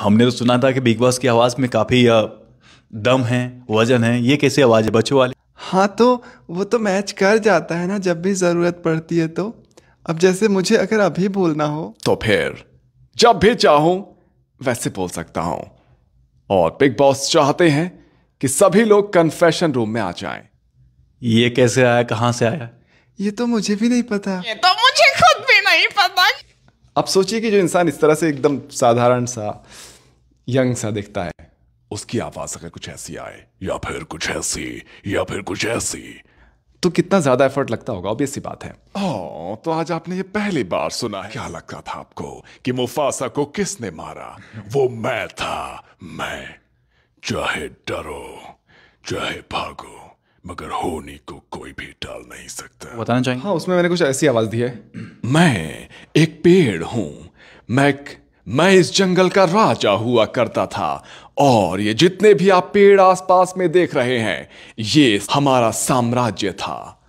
हमने तो सुना था कि बिग बॉस की आवाज़ में काफ़ी दम है वजन है ये कैसे आवाज़ है बच्चों वाली हाँ तो वो तो मैच कर जाता है ना जब भी ज़रूरत पड़ती है तो अब जैसे मुझे अगर अभी बोलना हो तो फिर जब भी चाहूं वैसे बोल सकता हूं और बिग बॉस चाहते हैं कि सभी लोग कन्फेशन रूम में आ जाएं। ये कैसे आया कहां से आया ये तो मुझे भी नहीं पता ये तो मुझे खुद भी नहीं पता आप सोचिए कि जो इंसान इस तरह से एकदम साधारण सा यंग सा दिखता है उसकी आवाज अगर कुछ ऐसी आए या फिर कुछ ऐसी या फिर कुछ ऐसी तो कितना ज्यादा एफर्ट लगता होगा ऑब्वियस सी बात है ओ, हाँ, तो आज आपने ये पहली बार सुना है क्या लगता था आपको कि मुफासा को किसने मारा वो मैं था मैं चाहे डरो चाहे भागो मगर होनी को कोई भी टाल नहीं सकता बताना चाहिए हाँ उसमें मैंने कुछ ऐसी आवाज दी है मैं एक पेड़ हूं मैं मैं इस जंगल का राजा हुआ करता था और ये जितने भी आप पेड़ आसपास में देख रहे हैं ये हमारा साम्राज्य था